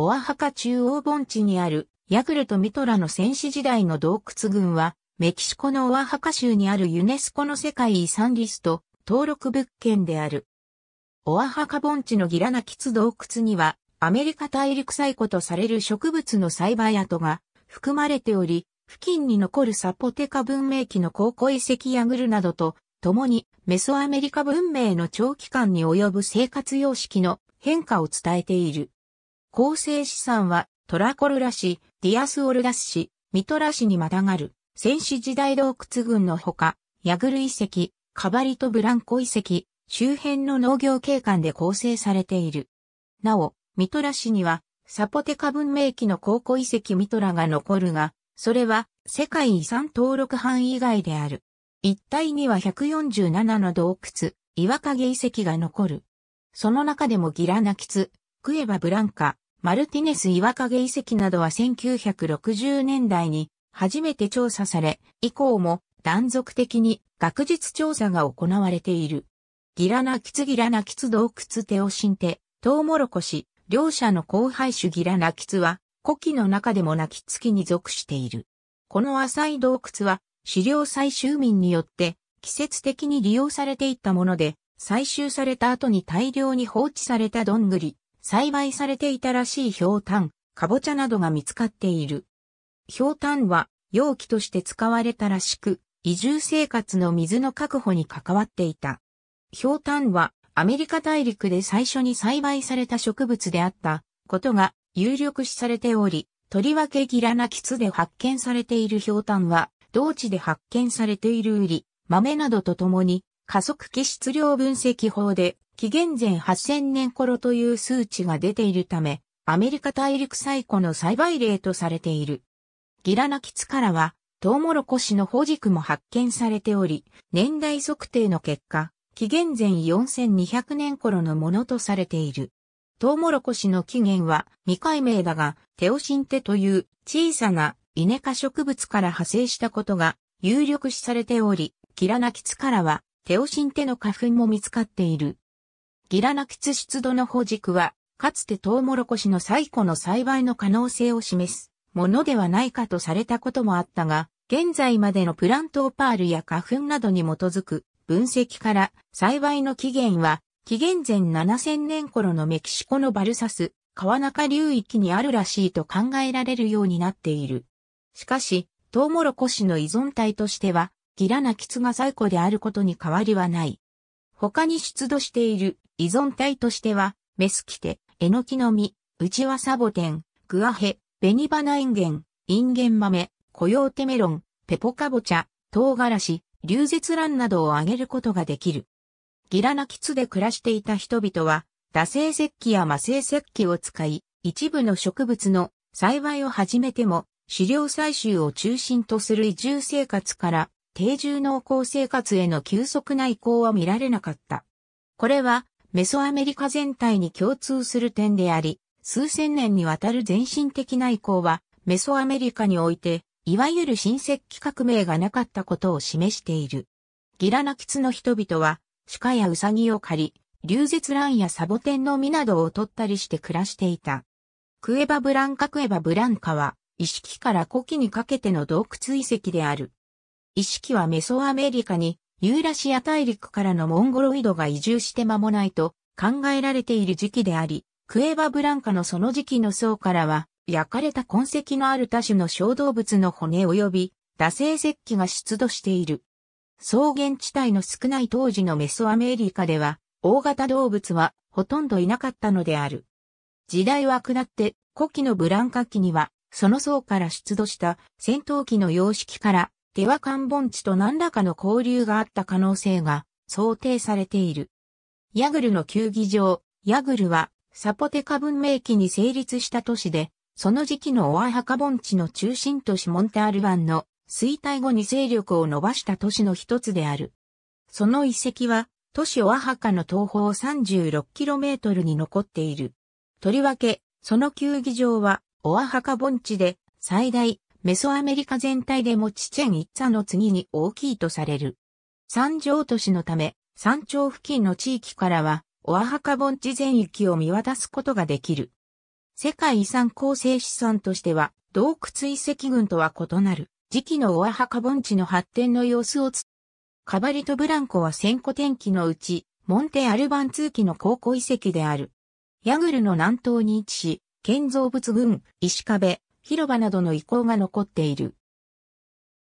オアハカ中央盆地にあるヤクルトミトラの戦士時代の洞窟群は、メキシコのオアハカ州にあるユネスコの世界遺産リスト登録物件である。オアハカ盆地のギラナキツ洞窟には、アメリカ大陸最古とされる植物の栽培跡が含まれており、付近に残るサポテカ文明期の高古遺跡やグルなどと、共にメソアメリカ文明の長期間に及ぶ生活様式の変化を伝えている。構成資産はトラコルラ市、ディアスオルダス市、ミトラ市にまたがる戦士時代洞窟群のほか、ヤグル遺跡、カバリとブランコ遺跡、周辺の農業景観で構成されている。なお、ミトラ市にはサポテカ文明期の考古遺跡ミトラが残るが、それは世界遺産登録範囲外である。一帯には147の洞窟、岩陰遺跡が残る。その中でもギラナキツ、クエバ・ブランカ、マルティネス・岩陰遺跡などは1960年代に初めて調査され、以降も断続的に学術調査が行われている。ギラナキツギラナキツ洞窟テオシンテ、トウモロコシ、両者の後輩種ギラナキツは、古希の中でも泣きつきに属している。この浅い洞窟は、狩猟採集民によって、季節的に利用されていったもので、採集された後に大量に放置されたどんぐり、栽培されていたらしい氷炭、かぼちゃなどが見つかっている。氷炭は容器として使われたらしく、移住生活の水の確保に関わっていた。氷炭はアメリカ大陸で最初に栽培された植物であったことが有力視されており、とりわけギラナキツで発見されている氷炭は、同地で発見されているウリ、豆などとともに、加速気質量分析法で紀元前8000年頃という数値が出ているため、アメリカ大陸最古の栽培例とされている。ギラナキツからは、トウモロコシの保軸も発見されており、年代測定の結果、紀元前4200年頃のものとされている。トウモロコシの起源は未解明だが、テオシンテという小さなイネ科植物から派生したことが有力視されており、キラナキツからはテオシンテの花粉も見つかっている。ギラナキツ出土の法軸は、かつてトウモロコシの最古の栽培の可能性を示すものではないかとされたこともあったが、現在までのプラントオパールや花粉などに基づく分析から栽培の起源は、紀元前7000年頃のメキシコのバルサス、川中流域にあるらしいと考えられるようになっている。しかし、トウモロコシの依存体としては、ギラナキツが最古であることに変わりはない。他に出土している依存体としては、メスキテ、エノキの実、ウチワサボテン、グアヘ、ベニバナインゲン、インゲン豆、コヨーテメロン、ペポカボチャ、唐辛子、リュウゼツランなどを挙げることができる。ギラナキツで暮らしていた人々は、惰性石器や魔性石器を使い、一部の植物の栽培を始めても、飼料採集を中心とする移住生活から定住農耕生活への急速な移行は見られなかった。これはメソアメリカ全体に共通する点であり、数千年にわたる全身的な移行は、メソアメリカにおいて、いわゆる新石器革命がなかったことを示している。ギラナキツの人々は、鹿やウサギを狩り、流絶卵やサボテンの実などを取ったりして暮らしていた。クエバブランカクエバブランカは、意識から古希にかけての洞窟遺跡である。意識はメソアメリカにユーラシア大陸からのモンゴロイドが移住して間もないと考えられている時期であり、クエバブランカのその時期の層からは、焼かれた痕跡のある多種の小動物の骨及び、惰性石器が出土している。草原地帯の少ない当時のメソアメリカでは、大型動物はほとんどいなかったのである。時代は下って、古希のブランカ期には、その層から出土した戦闘機の様式から下和官盆地と何らかの交流があった可能性が想定されている。ヤグルの球技場、ヤグルはサポテカ文明期に成立した都市で、その時期のオアハカ盆地の中心都市モンテアルンの衰退後に勢力を伸ばした都市の一つである。その遺跡は、都市オアハカの東方 36km に残っている。とりわけ、その球技場は、オアハカ盆地で最大メソアメリカ全体でもチチェン一座の次に大きいとされる。山上都市のため、山頂付近の地域からは、オアハカ盆地全域を見渡すことができる。世界遺産構成資産としては、洞窟遺跡群とは異なる、時期のオアハカ盆地の発展の様子をつ、カバリとブランコは千古天気のうち、モンテアルバン通期の高校遺跡である。ヤグルの南東に位置し、建造物群、石壁、広場などの遺構が残っている。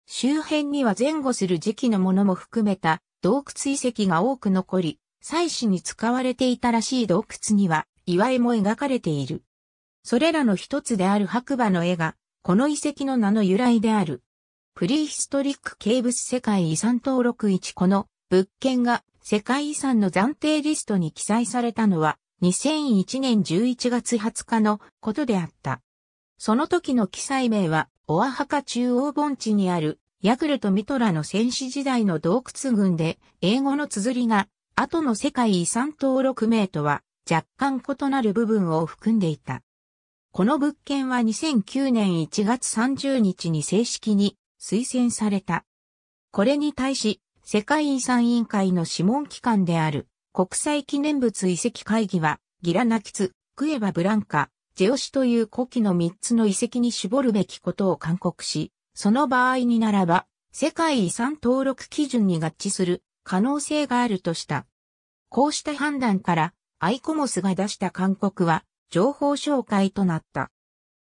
周辺には前後する時期のものも含めた洞窟遺跡が多く残り、祭祀に使われていたらしい洞窟には岩絵も描かれている。それらの一つである白馬の絵が、この遺跡の名の由来である。プリヒストリック景物世界遺産登録1この物件が世界遺産の暫定リストに記載されたのは2001年11月20日のことであった。その時の記載名は、オアハカ中央盆地にある、ヤクルトミトラの戦士時代の洞窟群で、英語の綴りが、後の世界遺産登録名とは、若干異なる部分を含んでいた。この物件は2009年1月30日に正式に推薦された。これに対し、世界遺産委員会の諮問機関である国際記念物遺跡会議は、ギラナキツ、クエバブランカ、ジェオシという古希の3つの遺跡に絞るべきことを勧告し、その場合にならば、世界遺産登録基準に合致する可能性があるとした。こうした判断から、アイコモスが出した勧告は、情報紹介となった。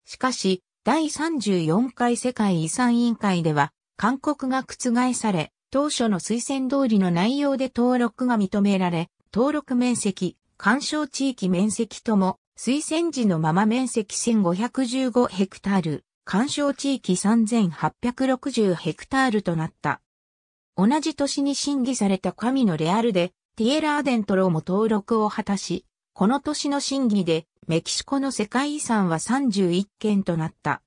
しかし、第34回世界遺産委員会では、勧告が覆され、当初の推薦通りの内容で登録が認められ、登録面積、干渉地域面積とも水泉寺のまま面積1515ヘクタール、干渉地域3860ヘクタールとなった。同じ年に審議された神のレアルで、ティエラーデントロも登録を果たし、この年の審議で、メキシコの世界遺産は31件となった。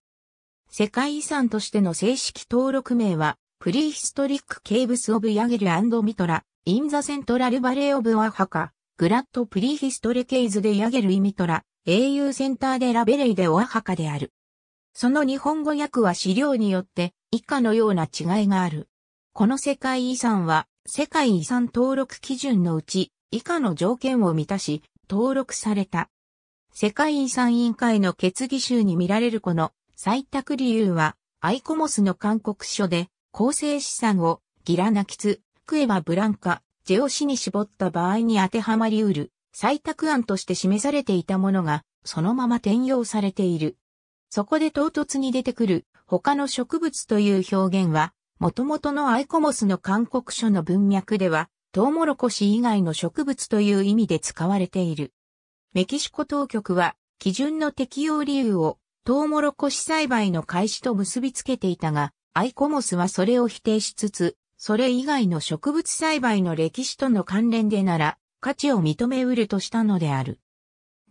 世界遺産としての正式登録名は、プリヒストリック・ケーブス・オブ・ヤゲルミトラ、インザ・セントラル・バレー・オブ・アハカ。グラットプリヒストレケイズでヤゲルイミトラ、英雄センターでラベレイでオアハカである。その日本語訳は資料によって以下のような違いがある。この世界遺産は世界遺産登録基準のうち以下の条件を満たし登録された。世界遺産委員会の決議集に見られるこの採択理由はアイコモスの勧告書で構成資産をギラナキツ、クエバブランカ、ジェオシに絞った場合に当てはまりうる採択案として示されていたものがそのまま転用されている。そこで唐突に出てくる他の植物という表現は、元々のアイコモスの勧告書の文脈では、トウモロコシ以外の植物という意味で使われている。メキシコ当局は、基準の適用理由をトウモロコシ栽培の開始と結びつけていたが、アイコモスはそれを否定しつつ、それ以外の植物栽培の歴史との関連でなら、価値を認めうるとしたのである。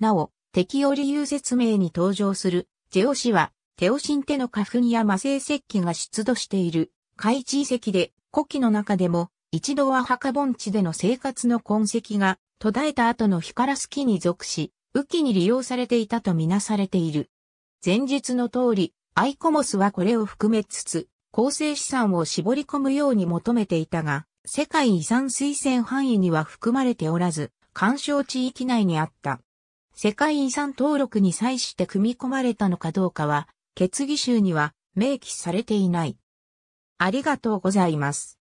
なお、適用理由説明に登場する、ジェオ氏は、テオシンテの花粉や魔性石器が出土している、海地遺跡で、古希の中でも、一度は墓盆地での生活の痕跡が、途絶えた後のから月木に属し、雨季に利用されていたとみなされている。前述の通り、アイコモスはこれを含めつつ、構成資産を絞り込むように求めていたが、世界遺産推薦範囲には含まれておらず、干渉地域内にあった。世界遺産登録に際して組み込まれたのかどうかは、決議集には明記されていない。ありがとうございます。